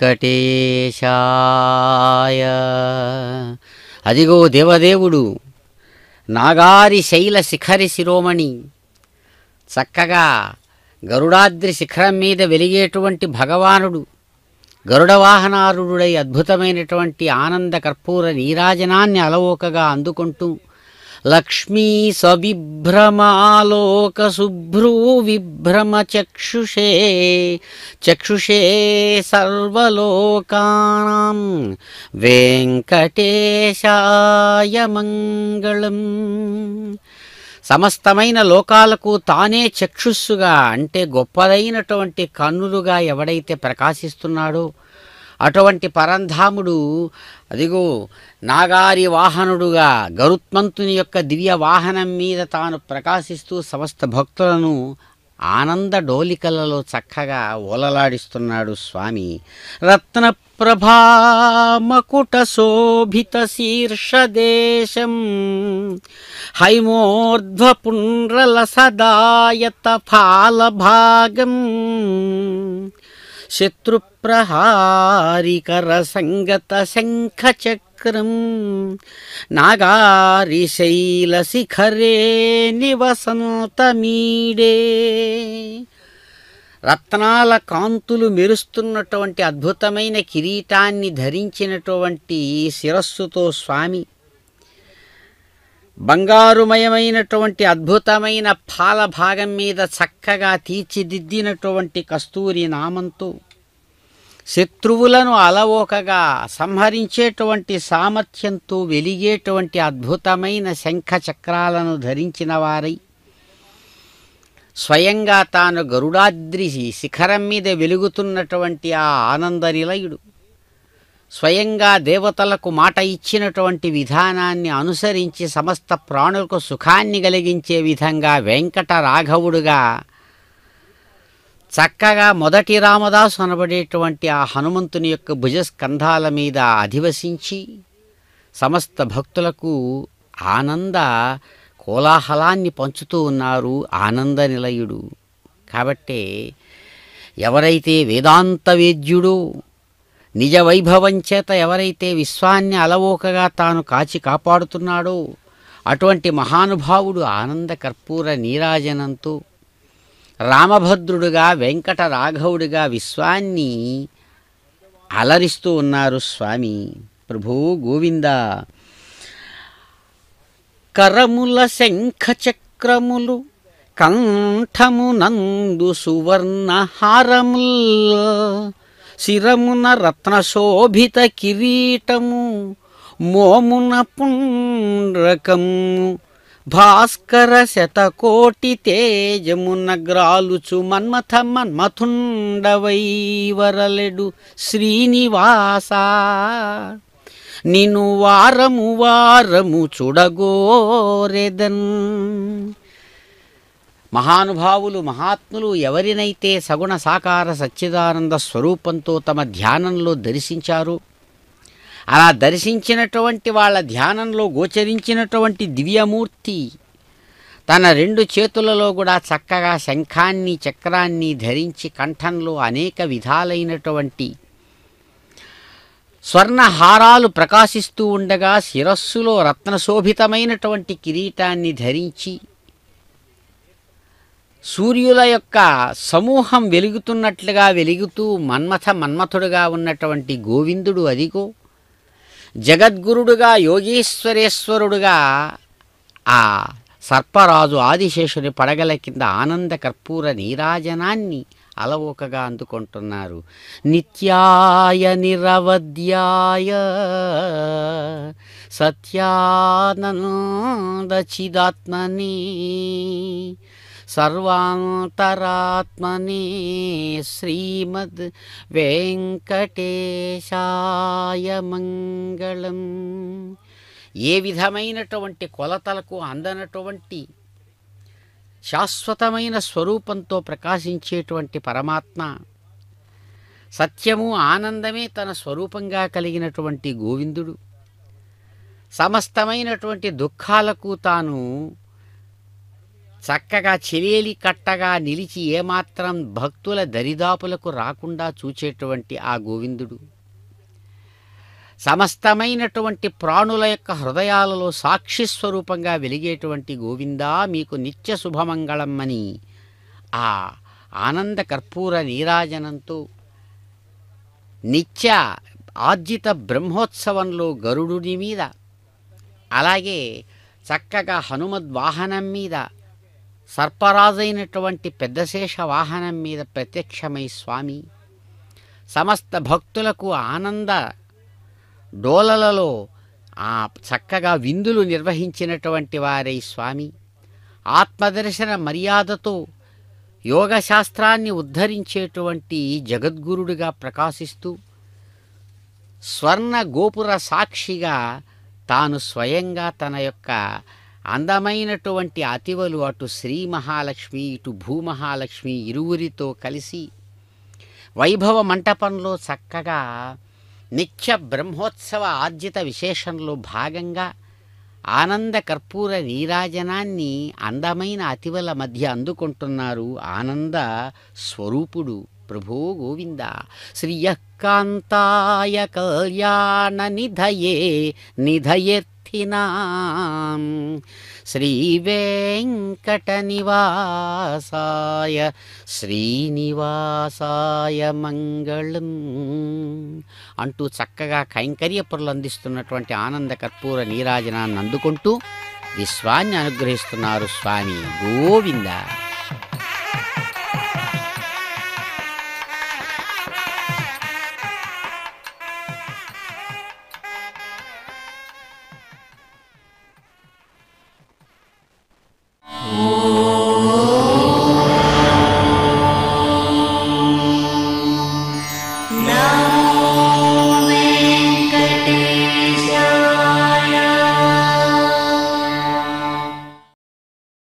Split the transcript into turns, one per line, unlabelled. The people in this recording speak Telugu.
వెంకటేశాయ అదిగో దేవదేవుడు నాగారి శైల శిఖరి శిరోమణి చక్కగా గరుడాద్రి శిఖరం మీద వెలిగేటువంటి భగవానుడు వాహనారుడై అద్భుతమైనటువంటి ఆనంద కర్పూర నీరాజనాన్ని అలవోకగా అందుకుంటూ లక్ష్మీ సవిభ్రమాలోకసుభ్రూ విభ్రమచక్షుషే చక్షుషే సర్వోకా వెంకటేశాయ మంగళం సమస్తమైన లోకాలకు తానే చక్షుస్సుగా అంటే గొప్పదైనటువంటి కన్నులుగా ఎవడైతే ప్రకాశిస్తున్నాడో అటువంటి పరంధాముడు అదిగో నాగారి వాహనుడుగా గరుత్మంతుని యొక్క దివ్య వాహనం మీద తాను ప్రకాశిస్తూ సమస్త భక్తులను ఆనంద డోలికలలో చక్కగా ఓలలాడిస్తున్నాడు స్వామి రత్న శోభిత శీర్షదేశం హైమోర్ధ్వపుండ్రల సదాయత భాగం నాగారి శైల శిఖరే నివసంతమీడే రత్నాల కాంతులు మెరుస్తున్నటువంటి అద్భుతమైన కిరీటాన్ని ధరించినటువంటి శిరస్సుతో స్వామి బంగారుమయమైనటువంటి అద్భుతమైన పాల భాగం మీద చక్కగా తీర్చిదిద్దినటువంటి కస్తూరి నామంతో శత్రువులను అలవోకగా సంహరించేటువంటి సామర్థ్యంతో వెలిగేటువంటి అద్భుతమైన శంఖ చక్రాలను ధరించిన వారై స్వయంగా తాను గరుడాద్రి శిఖరం మీద వెలుగుతున్నటువంటి ఆ ఆనందనిలయుడు స్వయంగా దేవతలకు మాట ఇచ్చినటువంటి విధానాన్ని అనుసరించి సమస్త ప్రాణులకు సుఖాన్ని కలిగించే విధంగా వెంకట రాఘవుడుగా చక్కగా మొదటి రామదాసు అనబడేటువంటి ఆ హనుమంతుని యొక్క భుజస్కంధాల మీద అధివసించి సమస్త భక్తులకు ఆనంద కోలాహలాన్ని పంచుతూ ఉన్నారు ఆనంద నిలయుడు కాబట్టే ఎవరైతే వేదాంత వేద్యుడో నిజ వైభవం చేత ఎవరైతే విశ్వాన్ని అలవోకగా తాను కాచి కాపాడుతున్నాడో అటువంటి మహానుభావుడు ఆనంద కర్పూర నీరాజనంతో రామభద్రుడుగా వెంకట రాఘవుడిగా విశ్వాన్ని అలరిస్తూ ఉన్నారు స్వామి ప్రభు గోవింద కరముల శంఖ చక్రములు కంఠమునందు సువర్ణ శిరమున రత్నశోభిత కిరీటము మోమున పుండ్రకము భాస్కర శతకోటి తేజమున గ్రాలుచు మన్మథ మన్మథుండవై వరలెడు శ్రీనివాస నిను వారము వారము చూడగోరెదన్ మహానుభావులు మహాత్ములు ఎవరినైతే సగుణ సాకార సచ్చిదానంద స్వరూపంతో తమ ధ్యానంలో దర్శించారు అలా దర్శించినటువంటి వాళ్ళ ధ్యానంలో గోచరించినటువంటి దివ్యమూర్తి తన రెండు చేతులలో కూడా చక్కగా శంఖాన్ని చక్రాన్ని ధరించి కంఠంలో అనేక విధాలైనటువంటి స్వర్ణహారాలు ప్రకాశిస్తూ ఉండగా శిరస్సులో రత్నశోభితమైనటువంటి కిరీటాన్ని ధరించి సూర్యుల యొక్క సమూహం వెలుగుతున్నట్లుగా వెలుగుతూ మన్మథ మన్మథుడుగా ఉన్నటువంటి గోవిందుడు అదిగో జగద్గురుడుగా యోగేశ్వరేశ్వరుడుగా ఆ సర్పరాజు ఆదిశేషుని పడగల కింద ఆనంద కర్పూర నీరాజనాన్ని అలవోకగా అందుకుంటున్నారు నిత్యాయ నిరవధ్యాయ సత్యానందచిదాత్మనీ సర్వాంతరాత్మని శ్రీమద్ వెంకటేశాయ మంగళం ఏ విధమైనటువంటి కొలతలకు అందనటువంటి శాశ్వతమైన స్వరూపంతో ప్రకాశించేటువంటి పరమాత్మ సత్యము ఆనందమే తన స్వరూపంగా కలిగినటువంటి గోవిందుడు సమస్తమైనటువంటి దుఃఖాలకు తాను చక్కగా చెలేలి కట్టగా నిలిచి ఏమాత్రం భక్తుల దరిదాపులకు రాకుండా చూచేటువంటి ఆ గోవిందుడు సమస్తమైనటువంటి ప్రాణుల యొక్క హృదయాలలో సాక్షి స్వరూపంగా వెలిగేటువంటి గోవిందా మీకు నిత్య శుభమంగళమ్మని అని ఆ ఆనంద కర్పూర నీరాజనంతో నిత్య ఆర్జిత బ్రహ్మోత్సవంలో గరుడుని మీద అలాగే చక్కగా హనుమద్వాహనం మీద సర్పరాజైనటువంటి పెద్దశేష వాహనం మీద ప్రత్యక్షమై స్వామి సమస్త భక్తులకు ఆనంద డోలలలో ఆ చక్కగా విందులు నిర్వహించినటువంటి వారై స్వామి ఆత్మదర్శన మర్యాదతో యోగశాస్త్రాన్ని ఉద్ధరించేటువంటి జగద్గురుడుగా ప్రకాశిస్తూ స్వర్ణ గోపుర సాక్షిగా తాను స్వయంగా తన యొక్క అందమైనటువంటి అతివలు అటు శ్రీ మహాలక్ష్మి ఇటు భూమహాలక్ష్మి ఇరువురితో కలిసి వైభవ మంటపంలో చక్కగా నిత్య బ్రహ్మోత్సవ ఆర్జిత విశేషంలో భాగంగా ఆనంద కర్పూర నీరాజనాన్ని అందమైన అతివల మధ్య అందుకుంటున్నారు ఆనంద స్వరూపుడు ప్రభో గోవింద శ్రీయకాంతాయ కళ్యాణ నిధయే నిధయే पार्थिनां నివాసాయ శ్రీనివాసాయ మంగళం అంటూ చక్కగా కైంకర్య పొరలు అందిస్తున్నటువంటి ఆనంద కర్పూర నీరాజనాన్ని అందుకుంటూ విశ్వాన్ని అనుగ్రహిస్తున్నారు స్వామి గోవింద